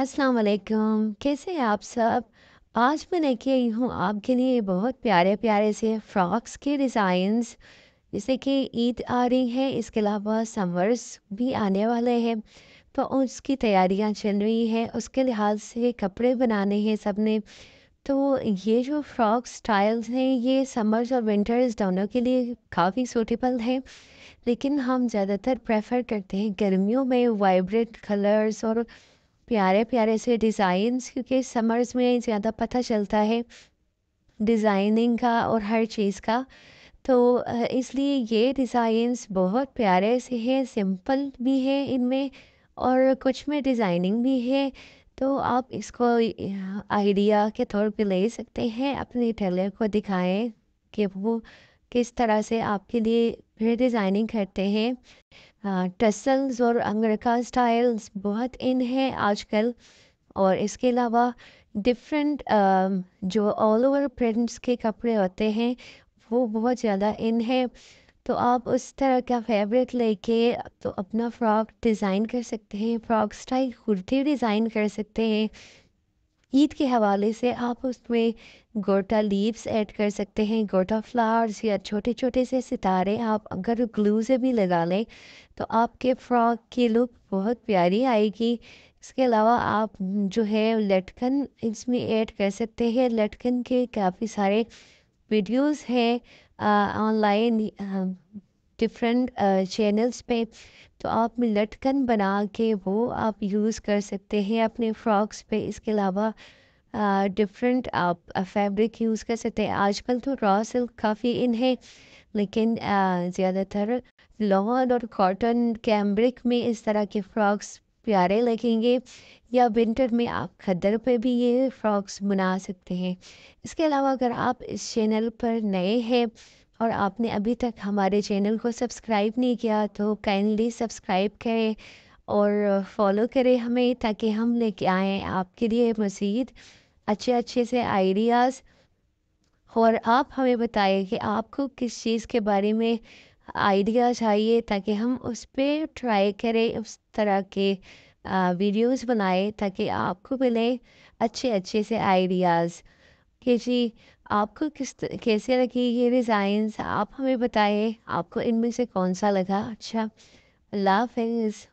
अस्सलाम वालेकुम कैसे हैं आप सब आज मैं लेके आई हूँ आपके लिए बहुत प्यारे प्यारे से फ्रॉक्स के डिज़ाइंस जैसे कि ईद आ रही है इसके अलावा समर्स भी आने वाले हैं तो उसकी तैयारियाँ चल रही हैं उसके लिहाज से कपड़े बनाने हैं सब ने तो ये जो फ्रॉक स्टाइल्स हैं ये समर्स और विंटर्स दोनों के लिए काफ़ी सूटेबल हैं लेकिन हम ज़्यादातर प्रेफर करते हैं गर्मियों में वाइब्रेंट कलर्स और प्यारे प्यारे से डिज़ाइंस क्योंकि समर्स में ज़्यादा पता चलता है डिज़ाइनिंग का और हर चीज़ का तो इसलिए ये डिज़ाइंस बहुत प्यारे से हैं सिंपल भी है इनमें और कुछ में डिज़ाइनिंग भी है तो आप इसको आइडिया के तौर पे ले सकते हैं अपने टेलर को दिखाएं कि वो किस तरह से आपके लिए फिर डिज़ाइनिंग करते हैं टसल्स और अंगरखा स्टाइल्स बहुत इन हैं आजकल और इसके अलावा डिफरेंट जो ऑल ओवर प्रिंट्स के कपड़े होते हैं वो बहुत ज़्यादा इन है तो आप उस तरह का फैब्रिक लेके तो अपना फ्रॉक डिज़ाइन कर सकते हैं फ्रॉक स्टाइल कुर्ती डिज़ाइन कर सकते हैं ईद के हवाले से आप उसमें गोटा लीव्स ऐड कर सकते हैं गोटा फ्लावर्स या छोटे छोटे से सितारे आप अगर ग्लू से भी लगा लें तो आपके फ्रॉक की लुक बहुत प्यारी आएगी इसके अलावा आप जो है लटकन इसमें ऐड कर सकते हैं लटकन के काफ़ी सारे वीडियोस हैं ऑनलाइन डिफरेंट चैनल्स uh, पे तो आप लटकन बना के वो आप यूज़ कर सकते हैं अपने फ्रॉक्स पे इसके अलावा डिफरेंट uh, आप फैब्रिक uh, यूज़ कर सकते हैं आजकल तो रॉ सिल्क काफ़ी इन है लेकिन ज़्यादातर लॉन और कॉटन कैम्ब्रिक में इस तरह के फ्रॉक्स प्यारे लगेंगे या विंटर में आप खद्दर पे भी ये फ्रॉक्स बना सकते हैं इसके अलावा अगर आप इस चैनल पर नए हैं और आपने अभी तक हमारे चैनल को सब्सक्राइब नहीं किया तो काइंडली सब्सक्राइब करें और फॉलो करें हमें ताकि हम लेके आएँ आपके लिए मज़ीद अच्छे अच्छे से आइडियाज़ और आप हमें बताएं कि आपको किस चीज़ के बारे में आइडिया चाहिए ताकि हम उस पर ट्राई करें उस तरह के वीडियोस बनाएं ताकि आपको मिले अच्छे अच्छे से आइडियाज़ कि जी आपको किस कैसे लगी ये डिज़ाइंस आप हमें बताइए आपको इनमें से कौन सा लगा अच्छा अल्लाह हाफिज़